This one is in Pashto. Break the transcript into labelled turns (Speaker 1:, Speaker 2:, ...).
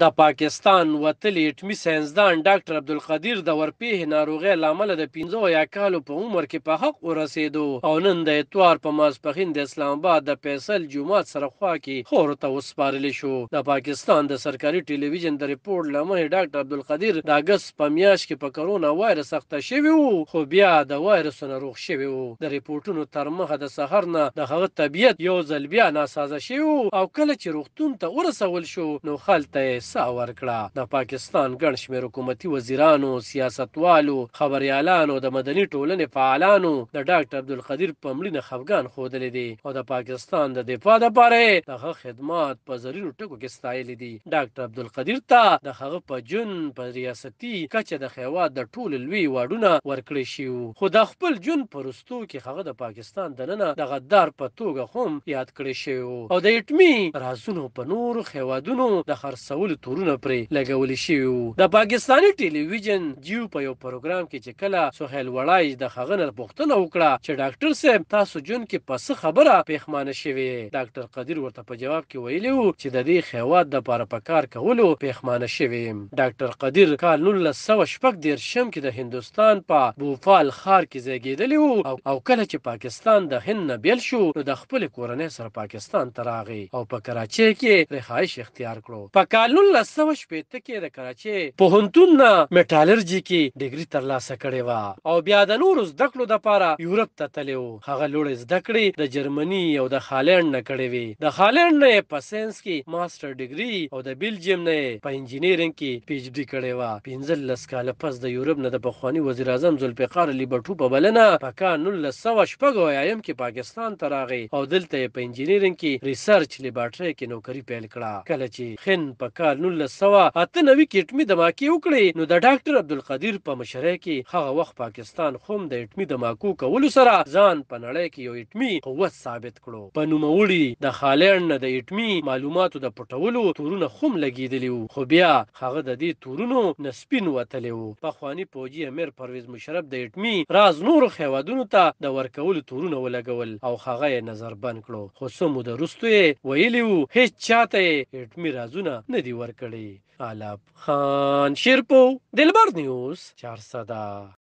Speaker 1: د پاکستان وتلی اټمی ساينسدان ډاکټر عبدالقدیر د ورپېه ناروغي لامل د 15 یا کالو په عمر کې په حق ورسېدو او نن د اتوار په ماسپخین د اسلام آباد د فیصل جمعات سره خوا کې خورته وسپارل شو د پاکستان د سرکاري ټلویزیون د ریپورت لامه ډاکټر عبدالقدیر د اگست په میاشت کې په کرونا وایرس اخته شوی وو خو بیا د وایرس ناروغ شوی وو د ریپورتونو ترمخه د سحر نه د هغه طبيعت یو ځل بیا ناسازه شوی او کله چې روغتون ته ورسول شو نو خلته سا ورکړه د پاکستان ګڼ شمېر حکومتي وزیرانو سیاستوالو خبريالانو د مدني ټولنې فعالانو د ډاکټر عبدالقدیر په مړینه خفقان خودلې دي او د پاکستان د دفاع لپاره دغه خدمات په زریرو ټکو کې ستایل دي ډاکټر عبدالقدیر ته د هغه په جون په ریاستي کچه د خیوات د ټول لوی واډونه ورکړي شي خو د خپل جون پرستو کې هغه د پاکستان دننه د غدار په توګه هم یاد کړی شي او د ایټمی رازونو په نور خیوادونو د خرڅول ټول تورونه پرې لګول شوی وو د پاکستاني ټلویزیون جیو په یو پروګرام کې چې کله سہیل وړای د خغنر پوښتنه وکړه چې ډاکټر صاحب تاسو جون کې پس خبره پیښمانه شوی ډاکټر قدیر ورته په جواب کې ویلی وو چې د دې خیوات د لپاره په کار کولو پیښمانه شوی ډاکټر قدیر کال 1916 دیر شم کې د هندستان په بوفال خار کې زیږیدلی وو او کله چې پاکستان د هند نه بیل شو نو د خپل کورنۍ سره پاکستان ته راغی او په کراچۍ کې رهایش اختیار کړو په کال 1915 کې د کراچي پوهنتون نه میټالرجي کې ډیګري ترلاسه کړې و او بیا د نورو زده کړو لپاره یورپ ته تللی و هغه لوړې زده کړې د جرمني او د هالند نه کړې وې د هالند نه په ساينس کې ماستر ډیګري او د بلجیم نه په انجینرینګ کې پی ایچ ډی کړې و 15 کال پس د یورپ نه د بخوانی وزیر اعظم ذوالفقار علي بټو په بلنه په کا 1916 ایم کې پاکستان ته راغی او دلته په انجینرینګ کې ریسرچ لیبارټری کې نوکری پیل کړه کله چې خن په کا کال 1998 کې اټمی دماکي وکړي نو د ډاکټر عبدالقدیر په مشرۍ کې هغه وخت پاکستان خوم د اټمی دماکو کولو سره ځان په نړۍ کې یو اټمی قوت ثابت کړو په نوموړي د خالند نه د اټمی معلوماتو د پټولو تورونه خوم لګیدلی خو بیا هغه د دې تورونو نسبین وتلی وو په خواني پوجي امیر پرویز مشرف د اټمی راز نور خیوادونو ته د ورکول تورونه ولګول او هغه نظر بند کړو خو سمو د رستوي ویلی وو هیڅ چاته اټمی رازونه نه دی ورکړې آلب خان شیرپو دلبر نیوز چارسده